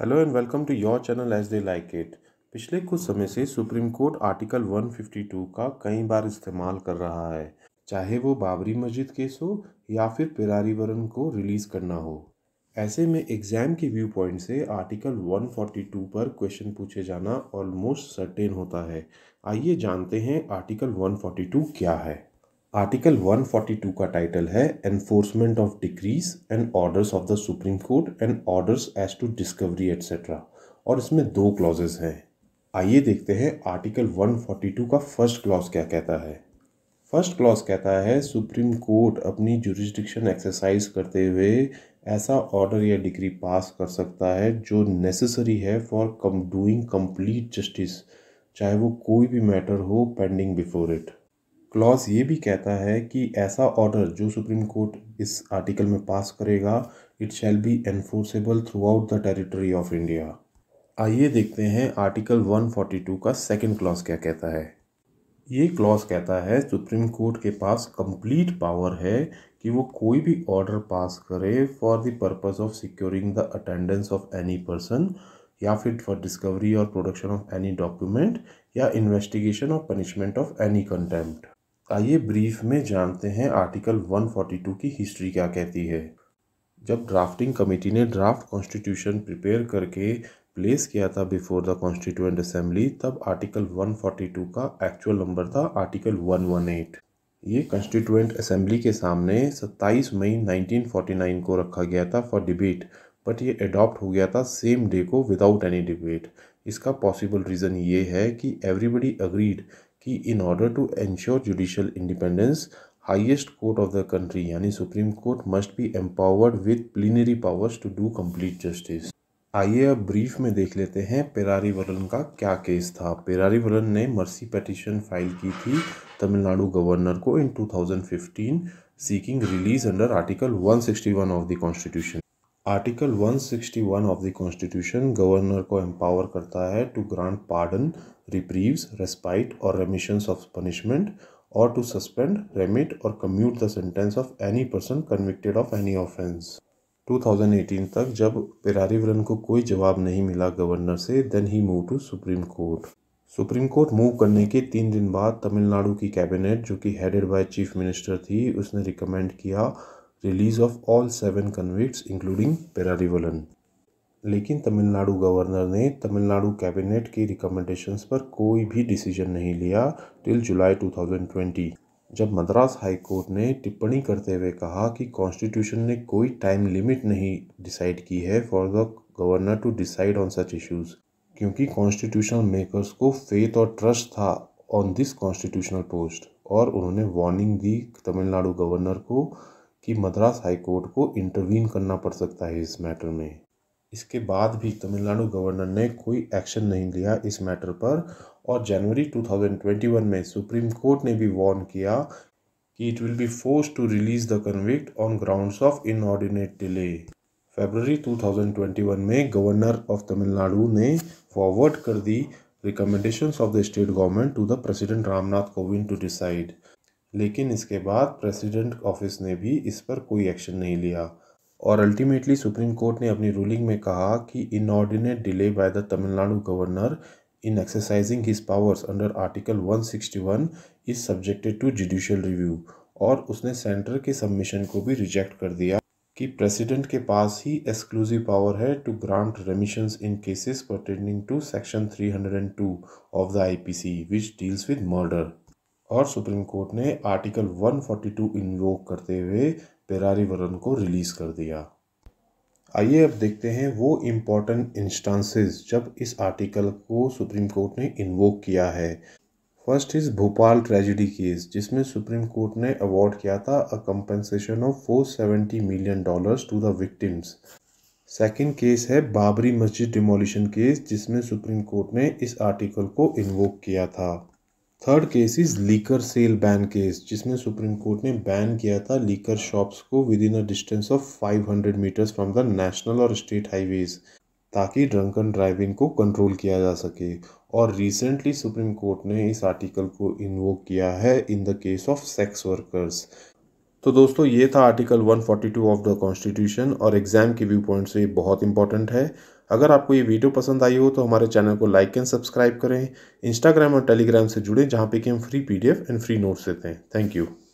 hello and welcome to your channel as they like it पिछले कुछ समय से सुप्रीम कोर्ट आर्टिकल 152 का कई बार इस्तेमाल कर रहा है चाहे वो बाबरी मस्जिद केस हो या फिर पिरारीवरम को रिलीज़ करना हो ऐसे में एग्ज़ाम के व्यू पॉइंट से आर्टिकल 142 पर क्वेश्चन पूछे जाना ऑलमोस्ट सर्टेन होता है आइए जानते हैं आर्टिकल 142 क्या है आर्टिकल 142 का टाइटल है enforcement of decrees and orders of the supreme court and orders as to discovery etcetera और इसमें दो क्लॉजेज हैं आइए देखते हैं आर्टिकल 142 का फर्स्ट क्लॉज क्या कहता है फर्स्ट क्लॉज कहता है सुप्रीम कोर्ट अपनी जुरिस्डिक्शन एक्सरसाइज करते हुए ऐसा ऑर्डर या डिग्री पास कर सकता है जो नेसेसरी है for come doing complete justice चाहे वो कोई भी मैटर हो पेंडिंग बिफोर इट क्लॉज ये भी कहता है कि ऐसा ऑर्डर जो सुप्रीम कोर्ट इस आर्टिकल में पास करेगा it shall be enforceable throughout the territory of India आइए देखते हैं आर्टिकल 142 का सेकंड क्लॉज क्या कहता है ये क्लॉज कहता है सुप्रीम कोर्ट के पास कंप्लीट पावर है कि वो कोई भी ऑर्डर पास करे for the purpose of securing the attendance of any person या फिर फॉर डिस्कवरी और प्रोडक्शन ऑफ एनी डॉक्यूमेंट या इन्वेस्टिगेशन और पनिशमेंट ऑफ एनी कंटेम्प्ट आइए ब्रीफ में जानते हैं आर्टिकल 142 की हिस्ट्री क्या कहती है जब ड्राफ्टिंग कमेटी ने ड्राफ्ट कॉन्स्टिट्यूशन प्रिपेयर करके प्लेस किया था बिफोर द कॉन्स्टिट्यूएंट असेंबली तब आर्टिकल 142 का एक्चुअल नंबर था आर्टिकल 118 ये कॉन्स्टिट्यूएंट असेंबली के सामने 27 मई 1949 को रखा गया था फॉर डिबेट बट ये अडॉप्ट हो गया था सेम डे को विदाउट एनी डिबेट इसका पॉसिबल रीज़न ये है कि एवरीबडी अग्रीड कि in order to ensure judicial independence highest court of the country यानी supreme court must be empowered with plenary powers to do complete justice आइए अब brief में देख लेते हैं पेरारी वरन का क्या केस था पेरारी वरन ने मर्सी पटिशन फाइल की थी तमिलनाडु गवर्नर को in 2015 seeking release under article 161 of the constitution article 161 of the constitution governor को एम्पावर करता है to grant pardon reprieves respite और रेमिशंस ऑफ पनिशमेंट और टू सस्पेंड रेमिट और commute the sentence of any person convicted of any offence 2018 तक जब पेरारीवरन को कोई जवाब नहीं मिला गवर्नर से देन ही move to supreme court supreme court move करने के तीन दिन बाद तमिलनाडु की कैबिनेट जो कि हेडेड बाय चीफ मिनिस्टर थी उसने रिकमेंड किया release of all seven convict including Perarivalan लेकिन तमिलनाडु गवर्नर ने तमिलनाडु कैबिनेट की रिकमेंडेशंस पर कोई भी डिसीजन नहीं लिया टिल जुलाई 2020 जब मद्रास हाई कोर्ट ने टिप्पणी करते हुए कहा कि कॉन्स्टिट्यूशन ने कोई टाइम लिमिट नहीं डिसाइड की है for the governor to decide on such issues क्योंकि कॉन्स्टिट्यूशनल मेकर्स को फेथ और ट्रस्ट था ऑन दिस कॉन्स्टिट्यूशनल पोस्ट और उन्होंने वार्निंग दी तमिलनाडु गवर्नर को कि मद्रास हाईकोर्ट को इंटरवीन करना पड़ सकता है इस मैटर में इसके बाद भी तमिलनाडु गवर्नर ने कोई एक्शन नहीं लिया इस मैटर पर और जनवरी 2021 में सुप्रीम कोर्ट ने भी वार्न किया कि it will be force to release the convict on grounds of inordinate delay फरवरी 2021 में गवर्नर ऑफ तमिलनाडु ने फॉरवर्ड कर दी recommendation of the state government to the president Ramnath Kovind to decide लेकिन इसके बाद प्रेसिडेंट ऑफिस ने भी इस पर कोई एक्शन नहीं लिया और अल्टीमेटली सुप्रीम कोर्ट ने अपनी रूलिंग में कहा कि inordinate delay by the Tamil Nadu governor in exercising his powers under article 161 is subjected to judicial review और उसने सेंटर के सबमिशन को भी रिजेक्ट कर दिया कि प्रेसिडेंट के पास ही एक्सक्लूसिव पावर है to grant remissions in cases pertaining to section 302 of the IPC which deals with murder और सुप्रीम कोर्ट ने आर्टिकल 142 इन्वोक करते हुए पेरारी वरन को रिलीज़ कर दिया आइए अब देखते हैं वो इम्पॉर्टेंट इंस्टांसेस जब इस आर्टिकल को सुप्रीम कोर्ट ने इन्वोक किया है first is Bhopal tragedy case जिसमें सुप्रीम कोर्ट ने अवार्ड किया था a compensation of four seventy million dollars to the victims second case है बाबरी मस्जिद डिमोलिशन केस जिसमें सुप्रीम कोर्ट ने इस आर्टिकल को इन्वोक किया था third case is liquor sale ban case जिसमें सुप्रीम कोर्ट ने बैन किया था लीकर शॉप्स को within a distance of 500 metres from the national और स्टेट हाईवेज ताकि ड्रंकन ड्राइविंग को कंट्रोल किया जा सके और रिसेंटली सुप्रीम कोर्ट ने इस आर्टिकल को इन्वोक किया है in the case of sex workers तो दोस्तों ये था आर्टिकल 142 ऑफ द कॉन्स्टिट्यूशन और एग्ज़ाम के व्यू पॉइंट से बहुत इंपॉर्टेंट है अगर आपको ये वीडियो पसंद आई हो तो हमारे चैनल को लाइक एंड सब्सक्राइब करें इंस्टाग्राम और टेलीग्राम से जुड़ें जहाँ पे कि हम free PDF and free notes देते हैं थैंक यू